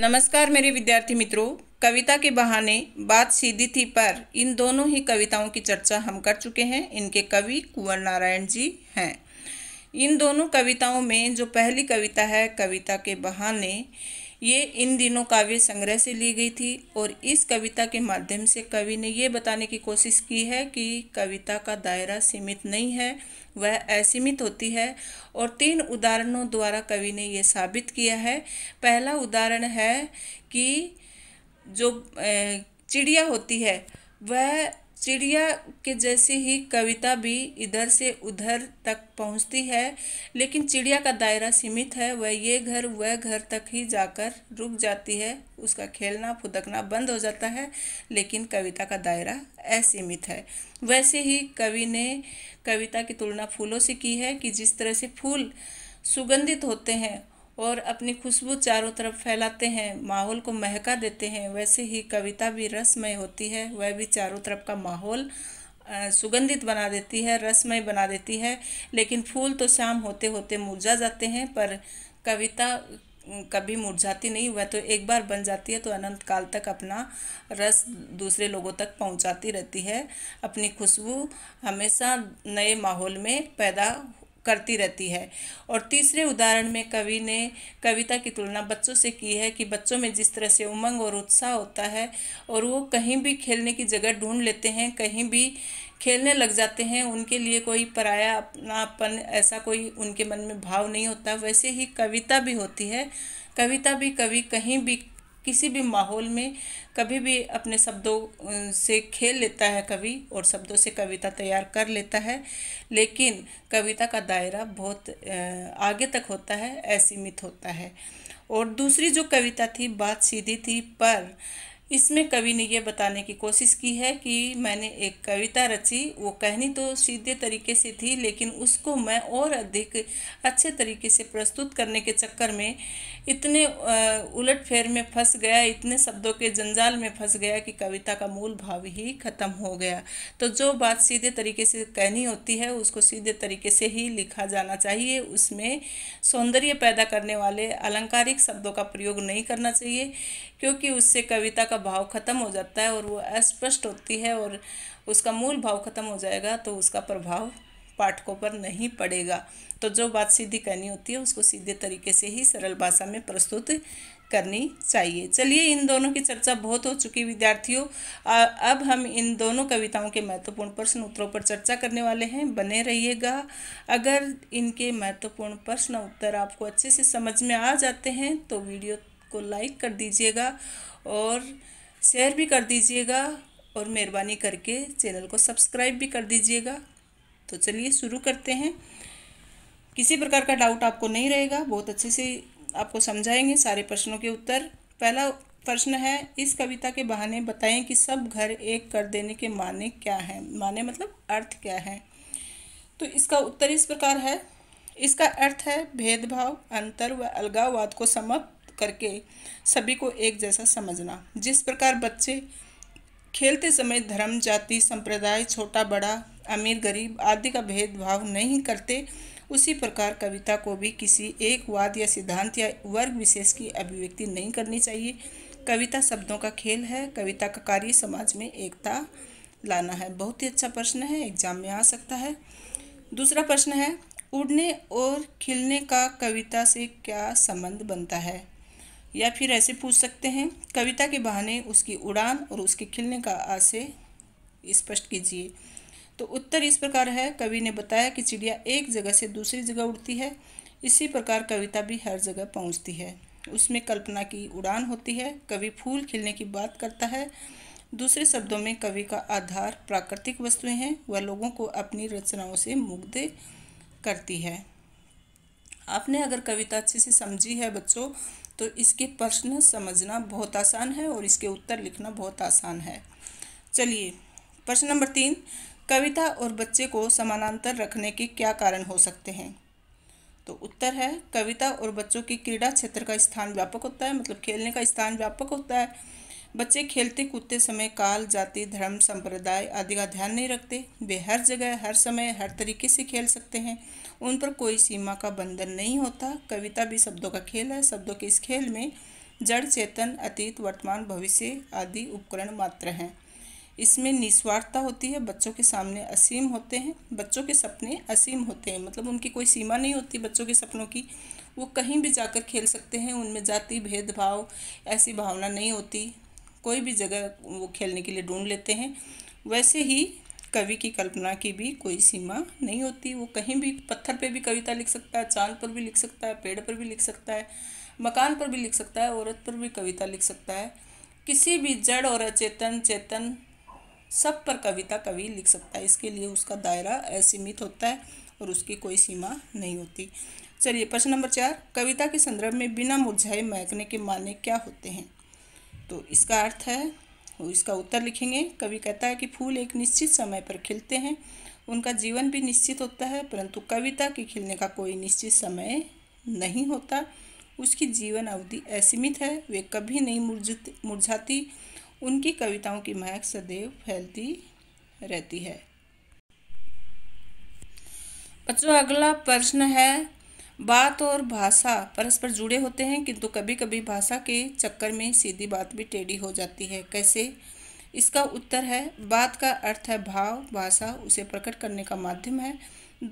नमस्कार मेरे विद्यार्थी मित्रों कविता के बहाने बात सीधी थी पर इन दोनों ही कविताओं की चर्चा हम कर चुके हैं इनके कवि कुंवर नारायण जी हैं इन दोनों कविताओं में जो पहली कविता है कविता के बहाने ये इन दिनों काव्य संग्रह से ली गई थी और इस कविता के माध्यम से कवि ने ये बताने की कोशिश की है कि कविता का दायरा सीमित नहीं है वह असीमित होती है और तीन उदाहरणों द्वारा कवि ने ये साबित किया है पहला उदाहरण है कि जो चिड़िया होती है वह चिड़िया के जैसी ही कविता भी इधर से उधर तक पहुंचती है लेकिन चिड़िया का दायरा सीमित है वह ये घर वह घर तक ही जाकर रुक जाती है उसका खेलना फुदकना बंद हो जाता है लेकिन कविता का दायरा असीमित है वैसे ही कवि ने कविता की तुलना फूलों से की है कि जिस तरह से फूल सुगंधित होते हैं और अपनी खुशबू चारों तरफ फैलाते हैं माहौल को महका देते हैं वैसे ही कविता भी रसमय होती है वह भी चारों तरफ का माहौल सुगंधित बना देती है रसमय बना देती है लेकिन फूल तो शाम होते होते मुरझा जाते हैं पर कविता कभी मुरझाती नहीं वह तो एक बार बन जाती है तो अनंत काल तक अपना रस दूसरे लोगों तक पहुंचाती रहती है अपनी खुशबू हमेशा नए माहौल में पैदा करती रहती है और तीसरे उदाहरण में कवि ने कविता की तुलना बच्चों से की है कि बच्चों में जिस तरह से उमंग और उत्साह होता है और वो कहीं भी खेलने की जगह ढूंढ लेते हैं कहीं भी खेलने लग जाते हैं उनके लिए कोई पराया अपनापन ऐसा कोई उनके मन में भाव नहीं होता वैसे ही कविता भी होती है कविता भी कवि कहीं भी किसी भी माहौल में कभी भी अपने शब्दों से खेल लेता है कवि और शब्दों से कविता तैयार कर लेता है लेकिन कविता का दायरा बहुत आगे तक होता है असीमित होता है और दूसरी जो कविता थी बात सीधी थी पर इसमें कवि ने यह बताने की कोशिश की है कि मैंने एक कविता रची वो कहनी तो सीधे तरीके से थी लेकिन उसको मैं और अधिक अच्छे तरीके से प्रस्तुत करने के चक्कर में इतने उलट फेर में फंस गया इतने शब्दों के जंजाल में फंस गया कि कविता का मूल भाव ही ख़त्म हो गया तो जो बात सीधे तरीके से कहनी होती है उसको सीधे तरीके से ही लिखा जाना चाहिए उसमें सौंदर्य पैदा करने वाले अलंकारिक शब्दों का प्रयोग नहीं करना चाहिए क्योंकि उससे कविता का भाव खत्म हो जाता है और वो अस्पष्ट होती है और उसका मूल भाव खत्म हो जाएगा तो उसका प्रभाव पाठकों पर नहीं पड़ेगा तो जो बात सीधी कहनी होती है उसको सीधे तरीके से ही सरल भाषा में प्रस्तुत करनी चाहिए चलिए इन दोनों की चर्चा बहुत हो चुकी विद्यार्थियों अब हम इन दोनों कविताओं के महत्वपूर्ण प्रश्न उत्तरों पर चर्चा करने वाले हैं बने रहिएगा अगर इनके महत्वपूर्ण प्रश्न उत्तर आपको अच्छे से समझ में आ जाते हैं तो वीडियो को लाइक कर दीजिएगा और शेयर भी कर दीजिएगा और मेहरबानी करके चैनल को सब्सक्राइब भी कर दीजिएगा तो चलिए शुरू करते हैं किसी प्रकार का डाउट आपको नहीं रहेगा बहुत अच्छे से आपको समझाएंगे सारे प्रश्नों के उत्तर पहला प्रश्न है इस कविता के बहाने बताएं कि सब घर एक कर देने के माने क्या हैं माने मतलब अर्थ क्या है तो इसका उत्तर इस प्रकार है इसका अर्थ है भेदभाव अंतर व अलगाववाद को समाप्त करके सभी को एक जैसा समझना जिस प्रकार बच्चे खेलते समय धर्म जाति संप्रदाय छोटा बड़ा अमीर गरीब आदि का भेदभाव नहीं करते उसी प्रकार कविता को भी किसी एक वाद या सिद्धांत या वर्ग विशेष की अभिव्यक्ति नहीं करनी चाहिए कविता शब्दों का खेल है कविता का कार्य समाज में एकता लाना है बहुत ही अच्छा प्रश्न है एग्जाम में आ सकता है दूसरा प्रश्न है उड़ने और खिलने का कविता से क्या संबंध बनता है या फिर ऐसे पूछ सकते हैं कविता के बहाने उसकी उड़ान और उसके खिलने का आशय स्पष्ट कीजिए तो उत्तर इस प्रकार है कवि ने बताया कि चिड़िया एक जगह से दूसरी जगह उड़ती है इसी प्रकार कविता भी हर जगह पहुंचती है उसमें कल्पना की उड़ान होती है कवि फूल खिलने की बात करता है दूसरे शब्दों में कवि का आधार प्राकृतिक वस्तुएं हैं वह लोगों को अपनी रचनाओं से मुग्ध करती है आपने अगर कविता अच्छे से समझी है बच्चों तो इसके प्रश्न समझना बहुत आसान है और इसके उत्तर लिखना बहुत आसान है चलिए प्रश्न नंबर तीन कविता और बच्चे को समानांतर रखने के क्या कारण हो सकते हैं तो उत्तर है कविता और बच्चों की क्रीड़ा क्षेत्र का स्थान व्यापक होता है मतलब खेलने का स्थान व्यापक होता है बच्चे खेलते कूदते समय काल जाति धर्म संप्रदाय आदि का ध्यान नहीं रखते वे हर जगह हर समय हर तरीके से खेल सकते हैं उन पर कोई सीमा का बंधन नहीं होता कविता भी शब्दों का खेल है शब्दों के इस खेल में जड़ चेतन अतीत वर्तमान भविष्य आदि उपकरण मात्र हैं इसमें निस्वार्थता होती है बच्चों के सामने असीम होते हैं बच्चों के सपने असीम होते हैं मतलब उनकी कोई सीमा नहीं होती बच्चों के सपनों की वो कहीं भी जाकर खेल सकते हैं उनमें जाति भेदभाव ऐसी भावना नहीं होती कोई भी जगह वो खेलने के लिए ढूंढ लेते हैं वैसे ही कवि की कल्पना की भी कोई सीमा नहीं होती वो कहीं भी पत्थर पे भी कविता लिख सकता है चांद पर भी लिख सकता है पेड़ पर भी लिख सकता है मकान पर भी लिख सकता है औरत पर भी कविता लिख सकता है किसी भी जड़ और अचेतन चेतन सब पर कविता कवि लिख सकता है इसके लिए उसका दायरा असीमित होता है और उसकी कोई सीमा नहीं होती चलिए प्रश्न नंबर चार कविता के संदर्भ में बिना मुरझाए महकने के माने क्या होते हैं तो इसका अर्थ है इसका उत्तर लिखेंगे कवि कहता है कि फूल एक निश्चित समय पर खिलते हैं उनका जीवन भी निश्चित होता है परंतु कविता के खिलने का कोई निश्चित समय नहीं होता उसकी जीवन अवधि असीमित है वे कभी नहीं मुरझ मुरझाती उनकी कविताओं की महक सदैव फैलती रहती है बच्चों अगला प्रश्न है बात और भाषा परस्पर जुड़े होते हैं किंतु कभी कभी भाषा के चक्कर में सीधी बात भी टेढ़ी हो जाती है कैसे इसका उत्तर है बात का अर्थ है भाव भाषा उसे प्रकट करने का माध्यम है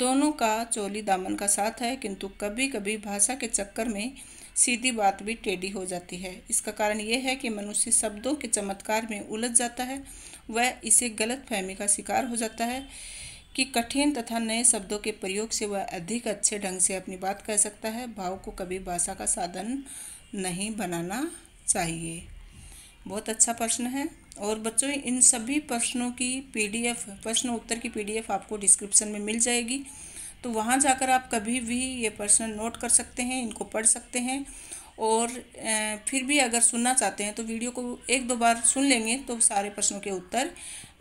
दोनों का चोली दामन का साथ है किंतु कभी कभी भाषा के चक्कर में सीधी बात भी टेढ़ी हो जाती है इसका कारण यह है कि मनुष्य शब्दों के चमत्कार में उलझ जाता है वह इसे गलत फहमी का शिकार हो जाता है कि कठिन तथा नए शब्दों के प्रयोग से वह अधिक अच्छे ढंग से अपनी बात कह सकता है भाव को कभी भाषा का साधन नहीं बनाना चाहिए बहुत अच्छा प्रश्न है और बच्चों इन सभी प्रश्नों की पीडीएफ प्रश्न उत्तर की पीडीएफ आपको डिस्क्रिप्शन में मिल जाएगी तो वहाँ जाकर आप कभी भी ये प्रश्न नोट कर सकते हैं इनको पढ़ सकते हैं और फिर भी अगर सुनना चाहते हैं तो वीडियो को एक दो बार सुन लेंगे तो सारे प्रश्नों के उत्तर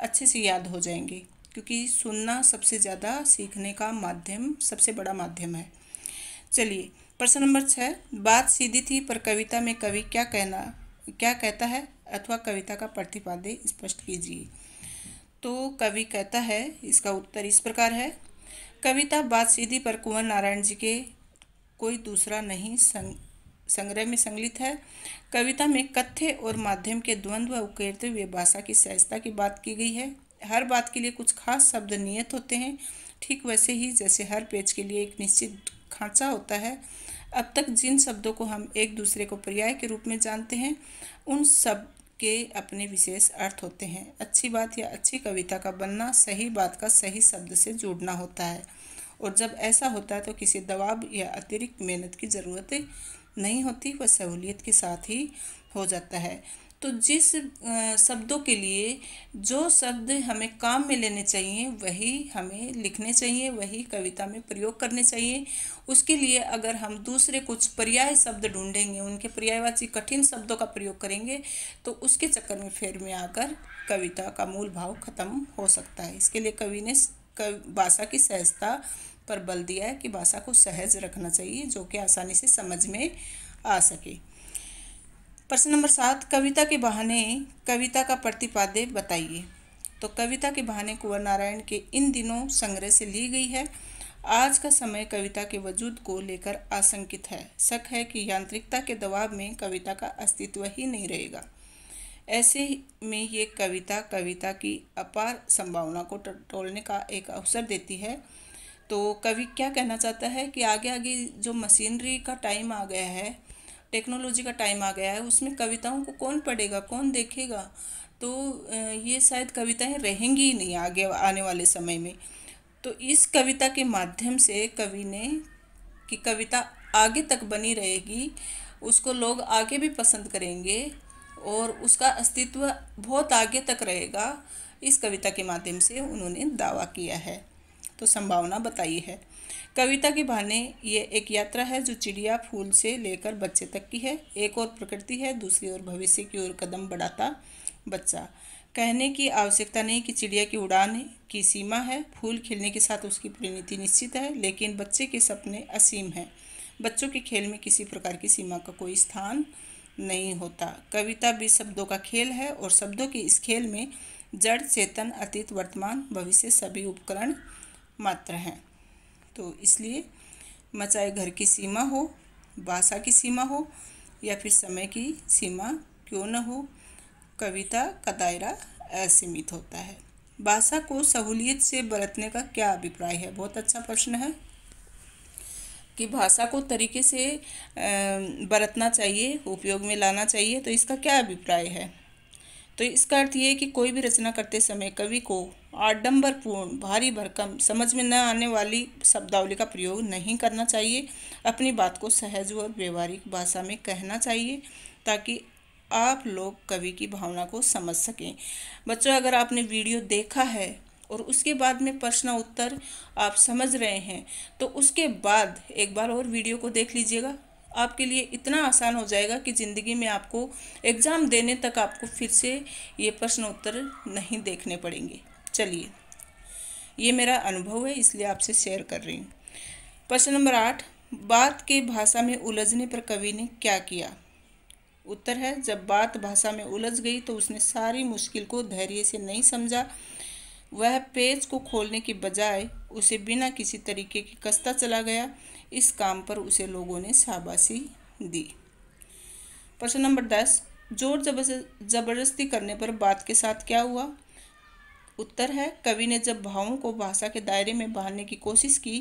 अच्छे से याद हो जाएंगे क्योंकि सुनना सबसे ज़्यादा सीखने का माध्यम सबसे बड़ा माध्यम है चलिए प्रश्न नंबर छः बात सीधी थी पर कविता में कवि क्या कहना क्या कहता है अथवा कविता का प्रतिपाद्य स्पष्ट कीजिए तो कवि कहता है इसका उत्तर इस प्रकार है कविता बात सीधी पर कुंवर नारायण जी के कोई दूसरा नहीं संग संग्रह में संगलित है कविता में कथ्य और माध्यम के द्वंद्व उकेरते हुए भाषा की सहजता की बात की गई है हर बात के लिए कुछ खास शब्द नियत होते हैं ठीक वैसे ही जैसे हर पेज के लिए एक निश्चित खांचा होता है अब तक जिन शब्दों को हम एक दूसरे को पर्याय के रूप में जानते हैं उन सब के अपने विशेष अर्थ होते हैं अच्छी बात या अच्छी कविता का बनना सही बात का सही शब्द से जुड़ना होता है और जब ऐसा होता है तो किसी दबाव या अतिरिक्त मेहनत की ज़रूरत नहीं होती वह सहूलियत के साथ ही हो जाता है तो जिस शब्दों के लिए जो शब्द हमें काम में लेने चाहिए वही हमें लिखने चाहिए वही कविता में प्रयोग करने चाहिए उसके लिए अगर हम दूसरे कुछ पर्याय शब्द ढूंढेंगे उनके पर्यायवाची कठिन शब्दों का प्रयोग करेंगे तो उसके चक्कर में फेर में आकर कविता का मूल भाव खत्म हो सकता है इसके लिए कवि ने भाषा की सहजता पर बल दिया है कि भाषा को सहज रखना चाहिए जो कि आसानी से समझ में आ सके प्रश्न नंबर सात कविता के बहाने कविता का प्रतिपाद्य बताइए तो कविता के बहाने कुंवर नारायण के इन दिनों संग्रह से ली गई है आज का समय कविता के वजूद को लेकर आशंकित है शक है कि यांत्रिकता के दबाव में कविता का अस्तित्व ही नहीं रहेगा ऐसे में ये कविता कविता की अपार संभावना को टटोलने का एक अवसर देती है तो कवि क्या कहना चाहता है कि आगे आगे जो मशीनरी का टाइम आ गया है टेक्नोलॉजी का टाइम आ गया है उसमें कविताओं को कौन पढ़ेगा कौन देखेगा तो ये शायद कविताएं रहेंगी ही नहीं आगे आने वाले समय में तो इस कविता के माध्यम से कवि ने कि कविता आगे तक बनी रहेगी उसको लोग आगे भी पसंद करेंगे और उसका अस्तित्व बहुत आगे तक रहेगा इस कविता के माध्यम से उन्होंने दावा किया है तो संभावना बताई है कविता की बहाने ये एक यात्रा है जो चिड़िया फूल से लेकर बच्चे तक की है एक और प्रकृति है दूसरी ओर भविष्य की ओर कदम बढ़ाता बच्चा कहने की आवश्यकता नहीं कि चिड़िया की उड़ान की सीमा है फूल खिलने के साथ उसकी परिणति निश्चित है लेकिन बच्चे के सपने असीम हैं बच्चों के खेल में किसी प्रकार की सीमा का कोई स्थान नहीं होता कविता भी शब्दों का खेल है और शब्दों के इस खेल में जड़ चेतन अतीत वर्तमान भविष्य सभी उपकरण मात्र हैं तो इसलिए मैं चाहे घर की सीमा हो भाषा की सीमा हो या फिर समय की सीमा क्यों न हो कविता का दायरा असीमित होता है भाषा को सहूलियत से बरतने का क्या अभिप्राय है बहुत अच्छा प्रश्न है कि भाषा को तरीके से बरतना चाहिए उपयोग में लाना चाहिए तो इसका क्या अभिप्राय है तो इसका अर्थ ये है कि कोई भी रचना करते समय कवि को आडम्बरपूर्ण भारी भरकम समझ में न आने वाली शब्दावली का प्रयोग नहीं करना चाहिए अपनी बात को सहज और व्यवहारिक भाषा में कहना चाहिए ताकि आप लोग कवि की भावना को समझ सकें बच्चों अगर आपने वीडियो देखा है और उसके बाद में प्रश्न उत्तर आप समझ रहे हैं तो उसके बाद एक बार और वीडियो को देख लीजिएगा आपके लिए इतना आसान हो जाएगा कि ज़िंदगी में आपको एग्ज़ाम देने तक आपको फिर से ये प्रश्न उत्तर नहीं देखने पड़ेंगे चलिए ये मेरा अनुभव है इसलिए आपसे शेयर कर रही हूँ प्रश्न नंबर आठ बात के भाषा में उलझने पर कवि ने क्या किया उत्तर है जब बात भाषा में उलझ गई तो उसने सारी मुश्किल को धैर्य से नहीं समझा वह पेज को खोलने के बजाय उसे बिना किसी तरीके की कसता चला गया इस काम पर उसे लोगों ने शाबाशी दी प्रश्न नंबर दस जोर जबरदस्ती करने पर बात के साथ क्या हुआ उत्तर है कवि ने जब भावों को भाषा के दायरे में बांधने की कोशिश की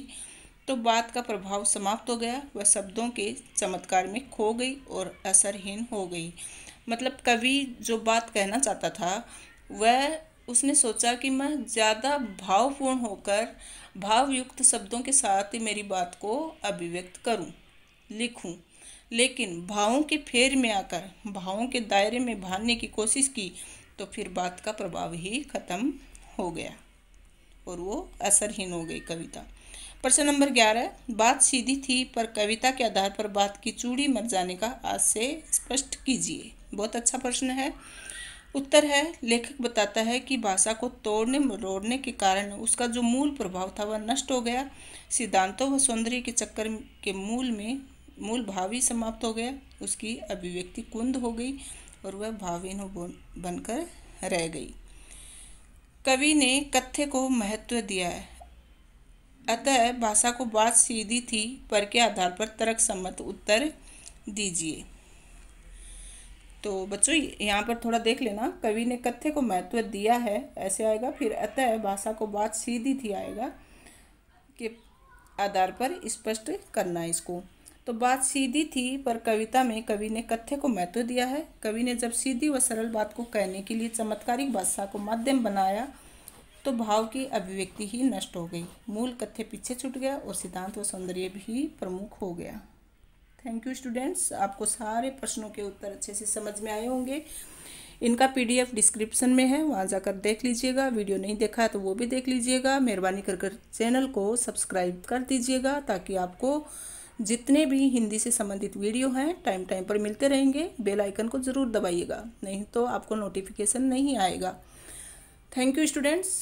तो बात का प्रभाव समाप्त हो गया वह शब्दों के चमत्कार में खो गई और असरहीन हो गई मतलब कवि जो बात कहना चाहता था वह उसने सोचा कि मैं ज़्यादा भावपूर्ण होकर भावयुक्त शब्दों के साथ ही मेरी बात को अभिव्यक्त करूं, लिखूं, लेकिन भावों के फेर में आकर भावों के दायरे में भागने की कोशिश की तो फिर बात का प्रभाव ही खत्म हो गया और वो असरहीन हो गई कविता प्रश्न नंबर ग्यारह बात सीधी थी पर कविता के आधार पर बात की चूड़ी मर जाने का आज से स्पष्ट कीजिए बहुत अच्छा प्रश्न है उत्तर है लेखक बताता है कि भाषा को तोड़ने मरोड़ने के कारण उसका जो मूल प्रभाव था वह नष्ट हो गया सिद्धांतों व सौंदर्य के चक्कर के मूल में मूल भाव ही समाप्त हो गया उसकी अभिव्यक्ति कुंद हो गई और वह भावहीन बनकर रह गई कवि ने कथ्य को महत्व दिया है अतः भाषा को बात सीधी थी पर के आधार पर तर्क सम्मत उत्तर दीजिए तो बच्चों यहाँ पर थोड़ा देख लेना कवि ने कथ्य को महत्व दिया है ऐसे आएगा फिर अतः भाषा को बात सीधी थी आएगा के आधार पर स्पष्ट करना है इसको तो बात सीधी थी पर कविता में कवि ने कथ्य को महत्व दिया है कवि ने जब सीधी व सरल बात को कहने के लिए चमत्कारिक भाषा को माध्यम बनाया तो भाव की अभिव्यक्ति ही नष्ट हो गई मूल कथ्य पीछे छूट गया और सिद्धांत व सौंदर्य भी प्रमुख हो गया थैंक यू स्टूडेंट्स आपको सारे प्रश्नों के उत्तर अच्छे से समझ में आए होंगे इनका पीडीएफ डिस्क्रिप्शन में है वहाँ जाकर देख लीजिएगा वीडियो नहीं देखा है तो वो भी देख लीजिएगा मेहरबानी कर चैनल को सब्सक्राइब कर दीजिएगा ताकि आपको जितने भी हिंदी से संबंधित वीडियो हैं टाइम टाइम पर मिलते रहेंगे बेल आइकन को ज़रूर दबाइएगा नहीं तो आपको नोटिफिकेशन नहीं आएगा थैंक यू स्टूडेंट्स